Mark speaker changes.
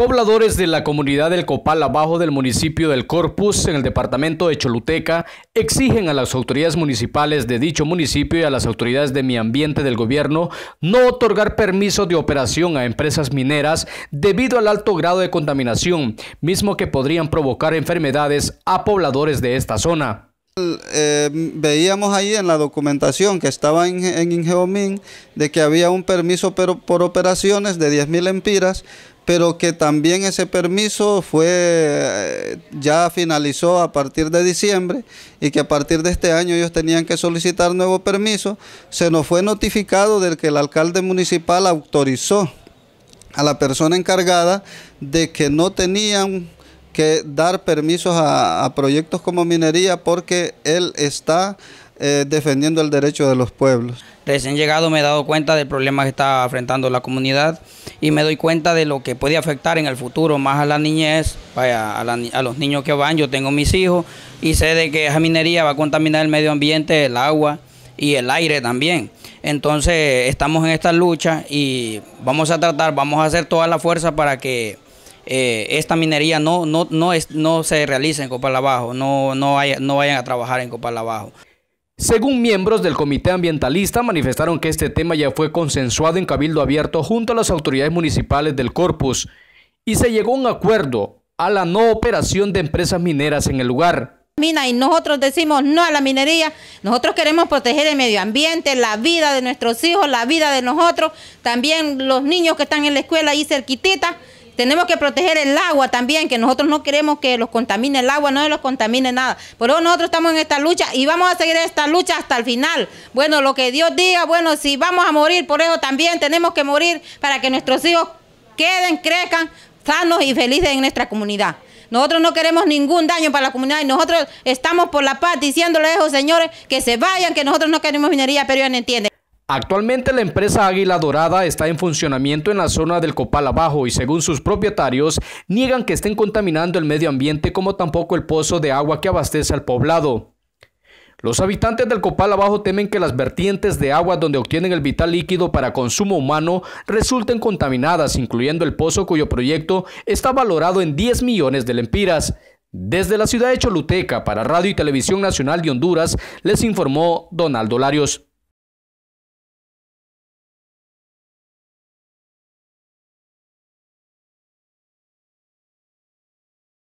Speaker 1: Pobladores de la comunidad del Copal Abajo del municipio del Corpus, en el departamento de Choluteca, exigen a las autoridades municipales de dicho municipio y a las autoridades de mi ambiente del gobierno no otorgar permiso de operación a empresas mineras debido al alto grado de contaminación, mismo que podrían provocar enfermedades a pobladores de esta zona.
Speaker 2: Em, veíamos ahí en la documentación que estaba en, Ingeomín de que había un permiso pero por operaciones de 10.000 empiras, pero que también ese permiso fue eh, ya finalizó a partir de diciembre y que a partir de este año ellos tenían que solicitar nuevo permiso. Se nos fue notificado del que el alcalde municipal autorizó a la persona encargada de que no tenían que dar permisos a, proyectos como minería porque él está eh, defendiendo el derecho de los pueblos.
Speaker 3: Recién llegado me he dado cuenta del problema que está enfrentando la comunidad y me doy cuenta de lo que puede afectar en el futuro más a la niñez, a los niños que van, yo tengo mis hijos y sé de que esa minería va a contaminar el medio ambiente, el agua y el aire también. Entonces estamos en esta lucha y vamos a tratar, vamos a hacer toda la fuerza para que eh, esta minería no, no, no, es, no se realiza en Copal no, no, no
Speaker 1: vayan a trabajar en Copal Abajo. Según miembros del Comité Ambientalista, manifestaron que este tema ya fue consensuado en Cabildo Abierto junto a las autoridades municipales del Corpus y se llegó a un acuerdo a la no operación de empresas mineras en el lugar
Speaker 4: mina y nosotros decimos no a la minería. Nosotros queremos proteger el medio ambiente, la vida de nuestros hijos, la vida de nosotros, también los niños que están en la escuela ahí cerquitita. Tenemos que proteger el agua también, que nosotros no queremos que los contamine el agua, no los contamine nada. Por eso nosotros estamos en esta lucha y vamos a seguir esta lucha hasta el final. Bueno, lo que Dios diga, bueno, si vamos a morir, por eso también tenemos que morir para que nuestros hijos queden, crezcan sanos y felices en nuestra comunidad. Nosotros no queremos ningún daño para la comunidad y nosotros estamos por la paz diciéndoles a esos señores que se vayan, que nosotros no queremos minería, pero ya no entienden.
Speaker 1: Actualmente la empresa Águila Dorada está en funcionamiento en la zona del Copal Abajo y según sus propietarios niegan que estén contaminando el medio ambiente como tampoco el pozo de agua que abastece al poblado. Los habitantes del Copal Abajo temen que las vertientes de agua donde obtienen el vital líquido para consumo humano resulten contaminadas, incluyendo el pozo cuyo proyecto está valorado en 10 millones de lempiras. Desde la ciudad de Choluteca para Radio y Televisión Nacional de Honduras les informó Donaldo Larios.